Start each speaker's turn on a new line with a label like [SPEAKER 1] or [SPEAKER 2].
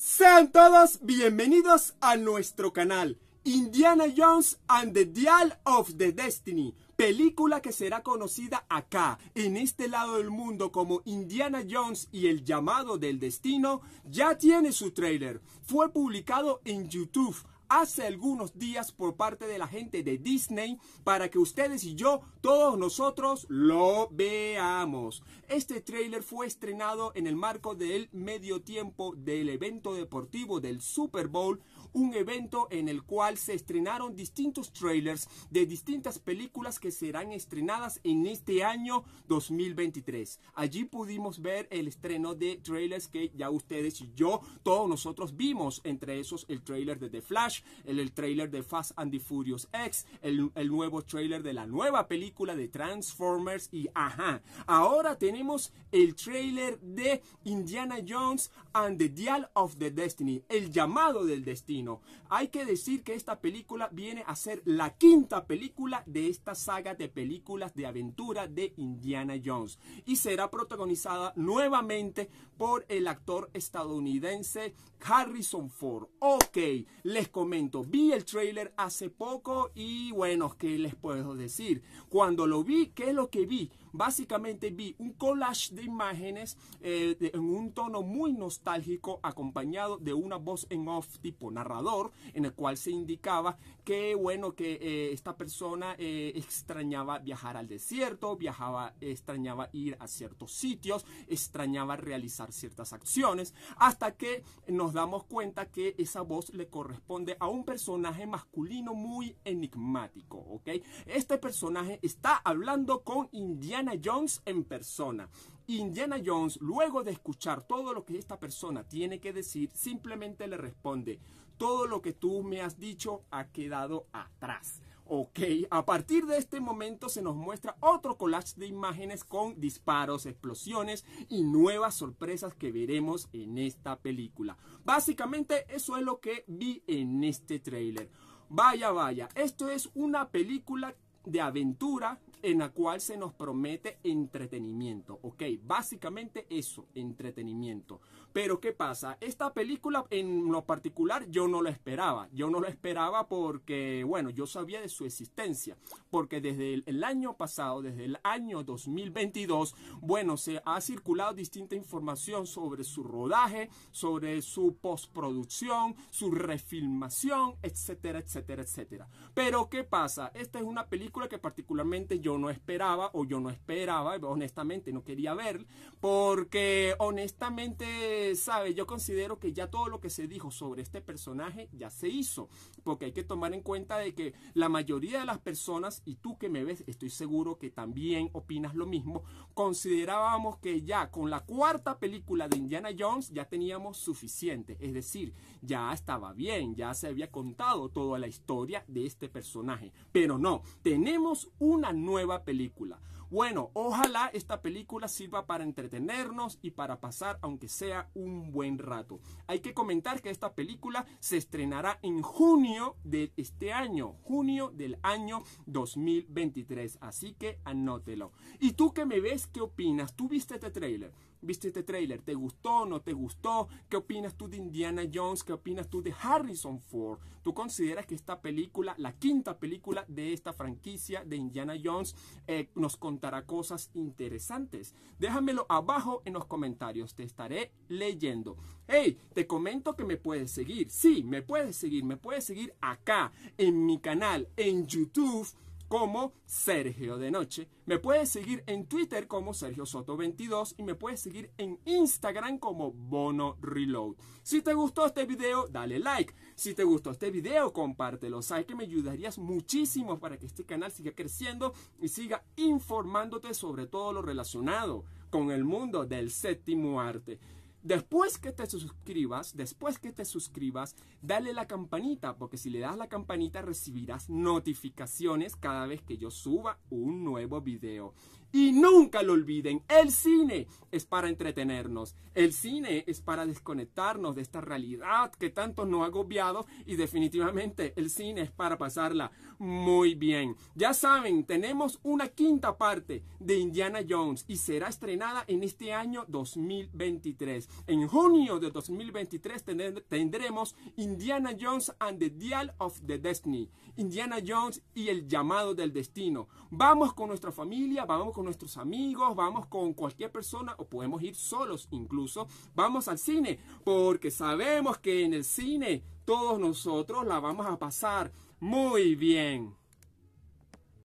[SPEAKER 1] Sean todos bienvenidos a nuestro canal Indiana Jones and the Dial of the Destiny, película que será conocida acá, en este lado del mundo como Indiana Jones y el llamado del destino, ya tiene su trailer. Fue publicado en YouTube hace algunos días por parte de la gente de Disney para que ustedes y yo, todos nosotros, lo veamos. Este tráiler fue estrenado en el marco del medio tiempo del evento deportivo del Super Bowl, un evento en el cual se estrenaron distintos trailers de distintas películas que serán estrenadas en este año 2023. Allí pudimos ver el estreno de trailers que ya ustedes y yo, todos nosotros vimos, entre esos el trailer de The Flash, el, trailer de Fast and the Furious X, el, el nuevo trailer de la nueva película de Transformers y ajá. Ahora tenemos el trailer de Indiana Jones and the Dial of the Destiny, el llamado del destino. Hay que decir que esta película viene a ser la quinta película de esta saga de películas de aventura de Indiana Jones y será protagonizada nuevamente por el actor estadounidense Harrison Ford. Ok, les comento Vi el trailer hace poco y bueno, ¿qué les puedo decir? Cuando lo vi, ¿qué es lo que vi? Básicamente vi un collage de imágenes eh, en un tono muy nostálgico acompañado de una voz en off tipo narrador en el cual se indicaba que bueno, que eh, esta persona eh, extrañaba viajar al desierto, viajaba, extrañaba ir a ciertos sitios, extrañaba realizar ciertas acciones, hasta que nos damos cuenta que esa voz le corresponde a un personaje masculino muy enigmático, ¿ok? Este personaje está hablando con Indiana Jones en persona. Indiana Jones, luego de escuchar todo lo que esta persona tiene que decir, simplemente le responde, todo lo que tú me has dicho ha quedado atrás. Ok, a partir de este momento se nos muestra otro collage de imágenes con disparos, explosiones y nuevas sorpresas que veremos en esta película. Básicamente eso es lo que vi en este trailer Vaya, vaya, esto es una película de aventura en la cual se nos promete entretenimiento, ¿ok? Básicamente eso, entretenimiento. Pero ¿qué pasa? Esta película en lo particular yo no la esperaba, yo no lo esperaba porque, bueno, yo sabía de su existencia, porque desde el, año pasado, desde el año 2022, bueno, se ha circulado distinta información sobre su rodaje, sobre su postproducción, su refilmación, etcétera, etcétera, etcétera. Pero ¿qué pasa? Esta es una película que particularmente yo yo no esperaba o yo no esperaba, honestamente no quería ver, porque honestamente, sabe Yo considero que ya todo lo que se dijo sobre este personaje ya se hizo, porque hay que tomar en cuenta de que la mayoría de las personas, y tú que me ves, estoy seguro que también opinas lo mismo, considerábamos que ya con la cuarta película de Indiana Jones ya teníamos suficiente, es decir, ya estaba bien, ya se había contado toda la historia de este personaje, pero no, tenemos una nueva nueva película. Bueno, ojalá esta película sirva para entretenernos y para pasar, aunque sea un buen rato. Hay que comentar que esta película se estrenará en junio de este año, junio del año 2023. Así que anótelo. ¿Y tú que me ves? ¿Qué opinas? ¿Tú viste este trailer? ¿Viste este trailer? ¿Te gustó? ¿No te gustó? ¿Qué opinas tú de Indiana Jones? ¿Qué opinas tú de Harrison Ford? ¿Tú consideras que esta película, la quinta película de esta franquicia de Indiana Jones, eh, nos contará a cosas interesantes. Déjamelo abajo en los comentarios, te estaré leyendo. Hey, te comento que me puedes seguir. Sí, me puedes seguir, me puedes seguir acá en mi canal en YouTube como Sergio de Noche. Me puedes seguir en Twitter como Sergio Soto 22 y me puedes seguir en Instagram como Bono Reload. Si te gustó este video, dale like. Si te gustó este video, compártelo. Sabes que me ayudarías muchísimo para que este canal siga creciendo y siga informándote sobre todo lo relacionado con el mundo del séptimo arte. Después que te suscribas, después que te suscribas, dale la campanita, porque si le das la campanita recibirás notificaciones cada vez que yo suba un nuevo video. Y nunca lo olviden, el cine es para entretenernos, el cine es para desconectarnos de esta realidad que tanto nos ha agobiado y definitivamente el cine es para pasarla muy bien. Ya saben, tenemos una quinta parte de Indiana Jones y será estrenada en este año 2023. En junio de 2023 tendremos Indiana Jones and the Dial of the Destiny, Indiana Jones y el llamado del destino. Vamos con nuestra familia, vamos con con nuestros amigos, vamos con cualquier persona o podemos ir solos incluso. Vamos al cine porque sabemos que en el cine todos nosotros la vamos a pasar muy bien.